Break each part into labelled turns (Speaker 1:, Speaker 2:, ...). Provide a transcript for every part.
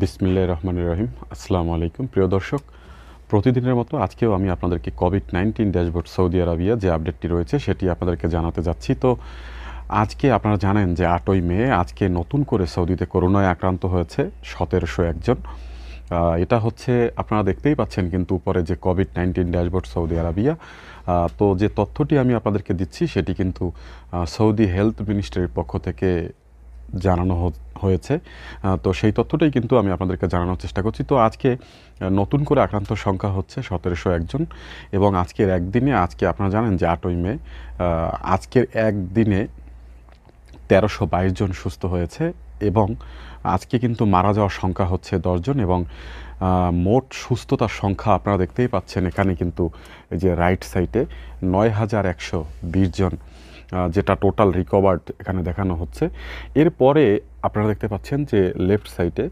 Speaker 1: বিসমিল্লা রহমান রহিম আসসালামু আলাইকুম প্রিয় দর্শক প্রতিদিনের মতো আজকেও আমি আপনাদেরকে COVID nineteen dashboard Saudi Arabia যে আপডেটটি রয়েছে সেটি আপনাদেরকে জানাতে যাচ্ছি তো আজকে আপনারা জানেন যে আটই মে আজকে নতুন করে সৌদিতে করোনায় আক্রান্ত হয়েছে সতেরোশো একজন এটা হচ্ছে আপনারা দেখতেই পাচ্ছেন কিন্তু উপরে যে COVID nineteen dashboard Saudi Arabia তো যে তথ্যটি আমি আপনাদেরকে দিচ্ছি সেটি কিন্তু সৌদি হেলথ মিনিস্ট্রির পক্ষ থেকে জানানো হয়েছে তো সেই তথ্যটাই কিন্তু আমি আপনাদেরকে জানানোর চেষ্টা করছি তো আজকে নতুন করে আক্রান্তর সংখ্যা হচ্ছে সতেরোশো একজন এবং আজকের একদিনে আজকে আপনারা জানেন যে আটই মে আজকের একদিনে তেরোশো বাইশ জন সুস্থ হয়েছে এবং আজকে কিন্তু মারা যাওয়ার সংখ্যা হচ্ছে দশজন এবং মোট সুস্থতার সংখ্যা আপনারা দেখতেই পাচ্ছেন এখানে কিন্তু এই যে রাইট সাইডে নয় হাজার একশো বিশ জন যেটা টোটাল রিকভার্ড এখানে দেখানো হচ্ছে এরপরে আপনারা দেখতে পাচ্ছেন যে লেফট সাইডে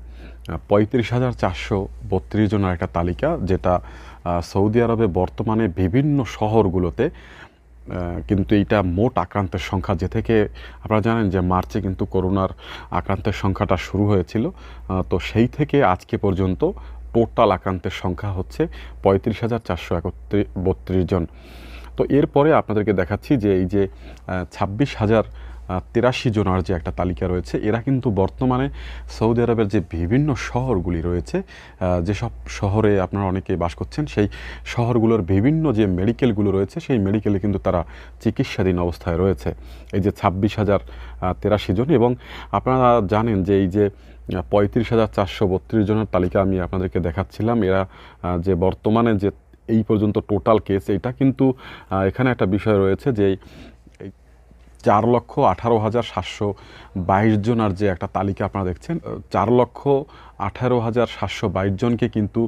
Speaker 1: পঁয়ত্রিশ হাজার চারশো বত্রিশ জনের একটা তালিকা যেটা সৌদি আরবে বর্তমানে বিভিন্ন শহরগুলোতে কিন্তু এইটা মোট আক্রান্তের সংখ্যা যে থেকে আপনারা জানেন যে মার্চে কিন্তু করোনার আক্রান্তের সংখ্যাটা শুরু হয়েছিল তো সেই থেকে আজকে পর্যন্ত টোটাল আক্রান্তের সংখ্যা হচ্ছে পঁয়ত্রিশ হাজার চারশো একত্রিশ বত্রিশ জন তো এরপরে আপনাদেরকে দেখাচ্ছি যে এই যে ছাব্বিশ হাজার তিরাশি জনার যে একটা তালিকা রয়েছে এরা কিন্তু বর্তমানে সৌদি আরবের যে বিভিন্ন শহরগুলি রয়েছে যেসব শহরে আপনারা অনেকে বাস করছেন সেই শহরগুলোর বিভিন্ন যে মেডিকেলগুলো রয়েছে সেই মেডিকেলে কিন্তু তারা চিকিৎসাধীন অবস্থায় রয়েছে এই যে ছাব্বিশ হাজার তেরাশি জন এবং আপনারা জানেন যে এই যে পঁয়ত্রিশ হাজার চারশো বত্রিশ জনের তালিকা আমি আপনাদেরকে দেখাচ্ছিলাম এরা যে বর্তমানে যে এই পর্যন্ত টোটাল কেস এটা কিন্তু এখানে একটা বিষয় রয়েছে যে চার লক্ষ আঠারো হাজার সাতশো বাইশ জনের যে একটা তালিকা আপনারা দেখছেন চার লক্ষ আঠারো হাজার সাতশো বাইশ জনকে কিন্তু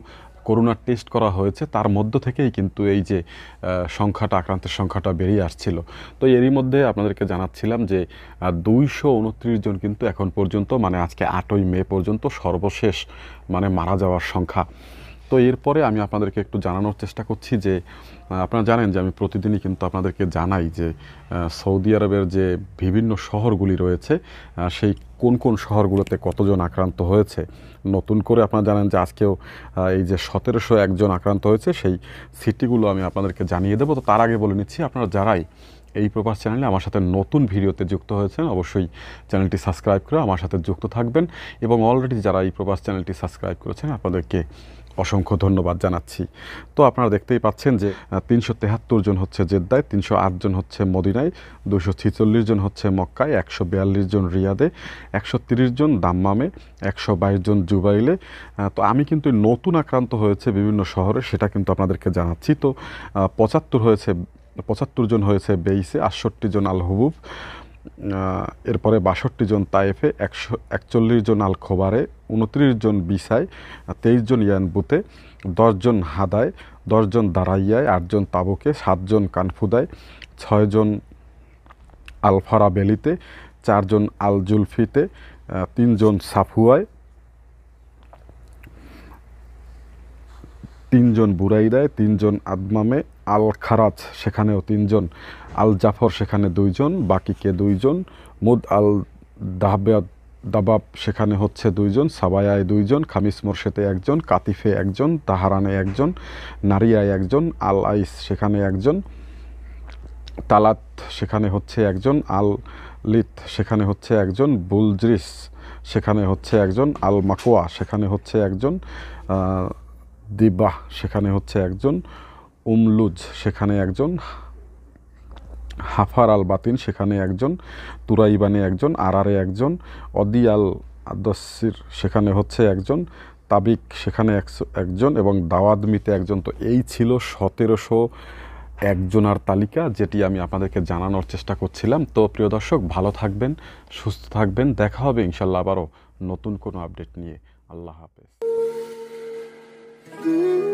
Speaker 1: করোনার টেস্ট করা হয়েছে তার মধ্য থেকেই কিন্তু এই যে সংখ্যাটা আক্রান্তের সংখ্যাটা বেরিয়ে আসছিল তো এরই মধ্যে আপনাদেরকে জানাচ্ছিলাম যে দুইশো উনত্রিশ জন কিন্তু এখন পর্যন্ত মানে আজকে আটই মে পর্যন্ত সর্বশেষ মানে মারা যাওয়ার সংখ্যা তো এরপরে আমি আপনাদেরকে একটু জানানোর চেষ্টা করছি যে আপনারা জানেন যে আমি প্রতিদিনই কিন্তু আপনাদেরকে জানাই যে সৌদি আরবের যে বিভিন্ন শহরগুলি রয়েছে সেই কোন কোন শহরগুলোতে কতজন আক্রান্ত হয়েছে নতুন করে আপনারা জানেন যে আজকেও এই যে সতেরোশো একজন আক্রান্ত হয়েছে সেই সিটিগুলো আমি আপনাদেরকে জানিয়ে দেবো তো তার আগে বলে নিচ্ছি আপনারা যারাই এই প্রবাস চ্যানেলে আমার সাথে নতুন ভিডিওতে যুক্ত হয়েছেন অবশ্যই চ্যানেলটি সাবস্ক্রাইব করে আমার সাথে যুক্ত থাকবেন এবং অলরেডি যারা এই প্রবাস চ্যানেলটি সাবস্ক্রাইব করেছেন আপনাদেরকে অসংখ্য ধন্যবাদ জানাচ্ছি তো আপনারা দেখতেই পাচ্ছেন যে তিনশো তেহাত্তর জন হচ্ছে জেদ্দায় তিনশো জন হচ্ছে মদিনায় দুশো জন হচ্ছে মক্কায় একশো বিয়াল্লিশ জন রিয়াদে একশো তিরিশ জন দাম্মামে একশো বাইশ জন জুবাইলে তো আমি কিন্তু নতুন আক্রান্ত হয়েছে বিভিন্ন শহরে সেটা কিন্তু আপনাদেরকে জানাচ্ছি তো পঁচাত্তর হয়েছে পঁচাত্তর জন হয়েছে বেইসে আটষট্টি জন আল হুবুব এরপরে বাষট্টি জন তায়েফে একশো একচল্লিশ জন আল খোবারে উনত্রিশ জন বিসায় তেইশ জন ইয়ান বুথে দশজন হাদায় দশজন দাঁড়াইয়ায় আটজন তাবুকে সাতজন কানফুদায় ছয়জন আলফারা বেলিতে চারজন আল জুলফিতে তিনজন সাফুয়ায় তিনজন বুরাইদায় তিনজন আদমামে আল খারাজ সেখানেও তিনজন আল জাফর সেখানে দুইজন বাকিকে দুইজন মুদ আল দাহবেদ দাবাব সেখানে হচ্ছে দুইজন সাবায়ায় দুইজন খামিস মোর্শেদে একজন কাতিফে একজন তাহারানে একজন নারিয়ায় একজন আল আইস সেখানে একজন তালাত সেখানে হচ্ছে একজন আল লিত সেখানে হচ্ছে একজন বুলজ্রিস সেখানে হচ্ছে একজন আল মাকোয়া সেখানে হচ্ছে একজন দিবাহ সেখানে হচ্ছে একজন উমলুজ সেখানে একজন হাফার আল বাতিন সেখানে একজন তুরাইবানে একজন আরারে একজন অদি আল আদস্সির সেখানে হচ্ছে একজন তাবিক সেখানে একজন এবং দাওয়াদমিতে একজন তো এই ছিল সতেরোশো একজনার তালিকা যেটি আমি আপনাদেরকে জানানোর চেষ্টা করছিলাম তো প্রিয় দর্শক ভালো থাকবেন সুস্থ থাকবেন দেখা হবে ইনশাল্লাহ আবারও নতুন কোনো আপডেট নিয়ে আল্লাহ হাফেজ